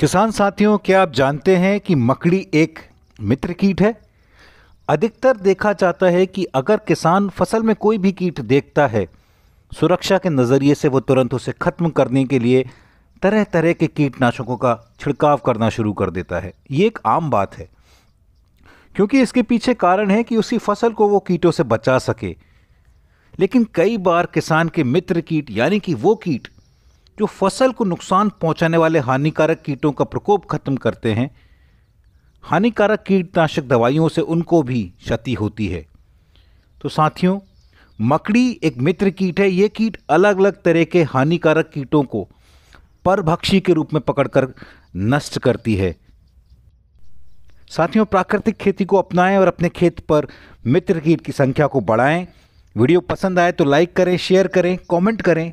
किसान साथियों क्या आप जानते हैं कि मकड़ी एक मित्र कीट है अधिकतर देखा जाता है कि अगर किसान फसल में कोई भी कीट देखता है सुरक्षा के नज़रिए से वो तुरंत उसे ख़त्म करने के लिए तरह तरह के कीटनाशकों का छिड़काव करना शुरू कर देता है ये एक आम बात है क्योंकि इसके पीछे कारण है कि उसी फसल को वो कीटों से बचा सके लेकिन कई बार किसान के मित्र कीट यानी कि वो कीट जो फसल को नुकसान पहुंचाने वाले हानिकारक कीटों का प्रकोप खत्म करते हैं हानिकारक कीटनाशक दवाइयों से उनको भी क्षति होती है तो साथियों मकड़ी एक मित्र कीट है ये कीट अलग अलग तरह के हानिकारक कीटों को परभक्षी के रूप में पकड़कर नष्ट करती है साथियों प्राकृतिक खेती को अपनाएं और अपने खेत पर मित्र कीट की संख्या को बढ़ाएं वीडियो पसंद आए तो लाइक करें शेयर करें कमेंट करें